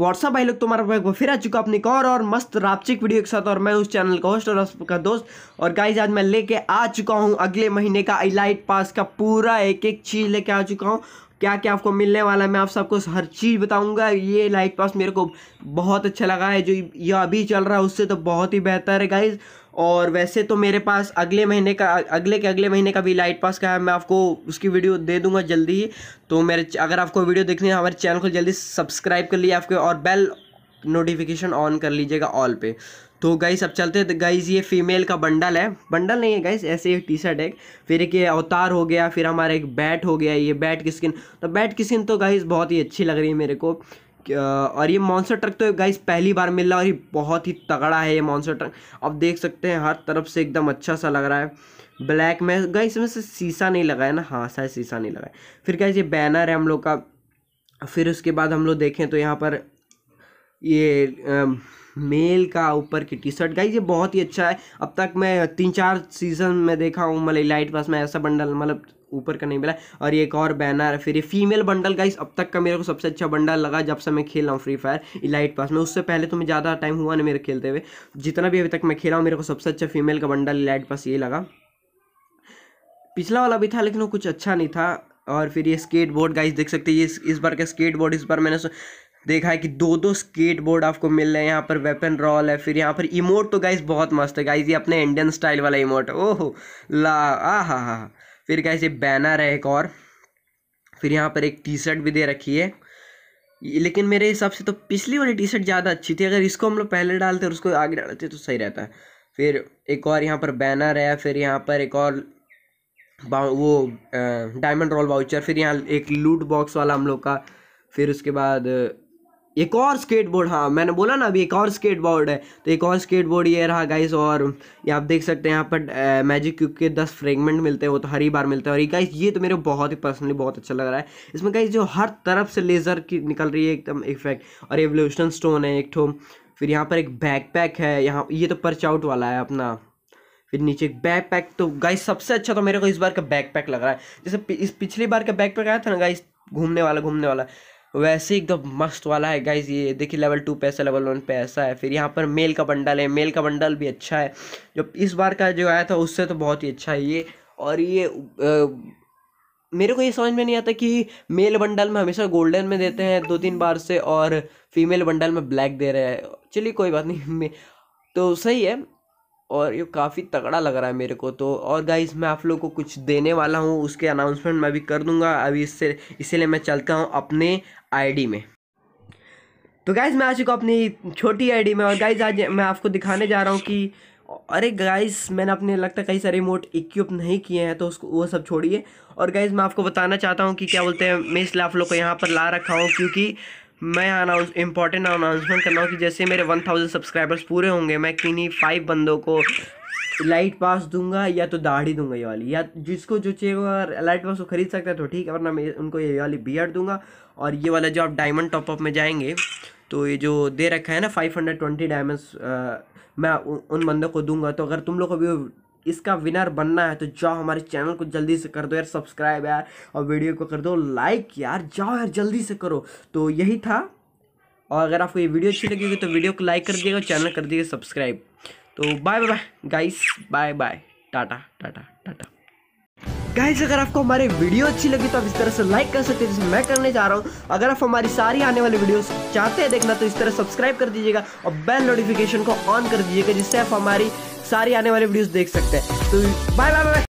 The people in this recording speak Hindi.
व्हाट्सअप भाई लोग तुम्हारा भाई फिर आ चुका अपनी कौर और मस्त रापचिक वीडियो के साथ और मैं उस चैनल का होस्ट और उसका दोस्त और गाइज आज मैं लेके आ चुका हूँ अगले महीने का इलाइट पास का पूरा एक एक चीज़ लेके आ चुका हूँ क्या क्या आपको मिलने वाला है मैं आप सबको हर चीज़ बताऊंगा ये लाइट पास मेरे को बहुत अच्छा लगा है जो यह अभी चल रहा है उससे तो बहुत ही बेहतर है गाइज़ और वैसे तो मेरे पास अगले महीने का अगले के अगले महीने का भी लाइट पास का है मैं आपको उसकी वीडियो दे दूंगा जल्दी ही तो मेरे अगर आपको वीडियो देखनी है हमारे चैनल को जल्दी सब्सक्राइब कर लीजिए आपके और बेल नोटिफिकेशन ऑन कर लीजिएगा ऑल पे तो गाइस अब चलते हैं गाइस तो ये फीमेल का बंडल है बंडल नहीं है गाइस ऐसे एक टी शर्ट है फिर एक ये अवतार हो गया फिर हमारा एक बैट हो गया ये बैट की स्किन तो बैट की स्किन तो गाइस बहुत ही अच्छी लग रही है मेरे को और ये मॉन्सर ट्रक तो गाइस पहली बार मिल रहा है और ये बहुत ही तगड़ा है ये मॉन्सर ट्रक अब देख सकते हैं हर तरफ से एकदम अच्छा सा लग रहा है ब्लैक में गाइस इसमें से शीशा नहीं लगा है ना हाँ शायद शीशा नहीं लगा है फिर गाइस ये बैनर है हम लोग का फिर उसके बाद हम लोग देखें तो यहाँ पर ये मेल का ऊपर की टी शर्ट गाई ये बहुत ही अच्छा है अब तक मैं तीन चार सीजन में देखा हूँ मतलब लाइट पास में ऐसा बंडल मतलब ऊपर का नहीं मिला और ये एक और बैनर है फिर ये फीमेल बंडल गाइस अब तक का मेरे को सबसे अच्छा बंडल लगा जब से मैं खेल रहा हूँ फ्री फायर इलाइट पास में उससे पहले तो मैं ज़्यादा टाइम हुआ नहीं मेरे खेलते हुए जितना भी अभी तक मैं खेला हूँ मेरे को सबसे अच्छा फीमेल का बंडल इलाइट पास ये लगा पिछला वाला भी था लेकिन वो कुछ अच्छा नहीं था और फिर ये स्केट बोर्ड गाइस देख सकते हैं ये इस बार का स्केट बोर्ड इस बार मैंने देखा है कि दो दो स्केट बोर्ड आपको मिल रहे हैं यहाँ पर वेपन रॉल है फिर यहाँ पर इमोट तो गाइज बहुत मस्त है गाइज ये अपने इंडियन स्टाइल वाला इमोट है ओहो ला आ हा हा फिर गाइज ये बैनर है एक और फिर यहाँ पर एक टी शर्ट भी दे रखी है लेकिन मेरे हिसाब से तो पिछली वाली टी शर्ट ज़्यादा अच्छी थी अगर इसको हम लोग पहले डालते और उसको आगे डालते तो सही रहता है फिर एक और यहाँ पर बैनर है फिर यहाँ पर एक और वो डायमंड रोल वाउचर फिर यहाँ एक लूट बॉक्स वाला हम लोग का फिर उसके बाद एक और स्केटबोर्ड हाँ मैंने बोला ना अभी एक और स्केटबोर्ड है तो एक और स्केटबोर्ड ये रहा गाइस और ये आप देख सकते हैं यहाँ पर मैजिक क्यूब के दस फ्रेगमेंट मिलते हैं वो तो हर ही बार मिलते हैं और ये गाइस ये तो मेरे बहुत ही पर्सनली बहुत अच्छा लग रहा है इसमें गाइस जो हर तरफ से लेज़र की निकल रही है एकदम इफेक्ट और एवोल्यूशन स्टोन है एक ठो फिर यहाँ पर एक बैकपैक है यहाँ ये तो पर्च आउट वाला है अपना फिर नीचे एक बैक पैक तो गाइस सबसे अच्छा तो मेरे को इस बार का बैक पैक लग रहा है जैसे इस पिछली बार का बैक पैक आया था ना गाइस घूमने वाला घूमने वाला वैसे एकदम मस्त वाला है गाइज ये देखिए लेवल टू पे ऐसा लेवल वन पे ऐसा है फिर यहाँ पर मेल का बंडल है मेल का बंडल भी अच्छा है जो इस बार का जो आया था उससे तो बहुत ही अच्छा है ये और ये आ, मेरे को ये समझ में नहीं आता कि मेल बंडल में हमेशा गोल्डन में देते हैं दो तीन बार से और फीमेल बंडल में ब्लैक दे रहे हैं चलिए कोई बात नहीं तो सही है और ये काफ़ी तगड़ा लग रहा है मेरे को तो और गाइस मैं आप लोग को कुछ देने वाला हूँ उसके अनाउंसमेंट मैं भी कर दूंगा अभी इससे इसीलिए मैं चलता हूँ अपने आईडी में तो गाइज मैं आ चुका अपनी छोटी आईडी में और गाइज आज मैं आपको दिखाने जा रहा हूँ कि अरे गाइस मैंने अपने लगता है कई सारे रिमोट इक्व नहीं किए हैं तो उसको वो सब छोड़िए और गाइज मैं आपको बताना चाहता हूँ कि क्या बोलते हैं मैं इसलिए आप लोग को यहाँ पर ला रखा हूँ क्योंकि मैं अनाउंस इम्पॉर्टेंट अनाउंसमेंट करना हूँ कि जैसे मेरे वन थाउजेंड सब्सक्राइबर्स पूरे होंगे मैं किन्हीं फाइव बंदों को लाइट पास दूंगा या तो दाढ़ी दूंगा ये वाली या जिसको जो चाहिए वो लाइट पास वो खरीद सकता है तो ठीक है वरना मैं उनको ये वाली बियर्ड दूंगा और ये वाला जो आप डायमंड टॉपअप में जाएंगे तो ये जो दे रखा है ना फाइव हंड्रेड ट्वेंटी डायमंड्स मैं उन बंदों को दूंगा तो अगर तुम लोग को भी इसका विनर बनना है तो जाओ हमारे चैनल को जल्दी से कर दो यार सब्सक्राइब यार और वीडियो को कर दो लाइक यार जाओ यार जल्दी से करो तो यही था और अगर आपको ये वीडियो अच्छी होगी तो वीडियो को लाइक कर दिएगा चैनल कर दिएगा सब्सक्राइब तो bye bye guys bye bye tata tata tata guys अगर आपको हमारी वीडियो अच्छी लगी तो आप इस तरह से लाइक कर सकते हैं जिसमें मैं करने जा रहा हूँ अगर आप हमारी सारी आने वाली वीडियोस चाहते हैं देखना तो इस तरह सब्सक्राइब कर दीजिएगा और बेल नोटिफिकेशन को ऑन कर दीजिएगा जिससे आप हमारी सारी आने वाली वीडियोस देख सकते हैं तो बाय बाय बाय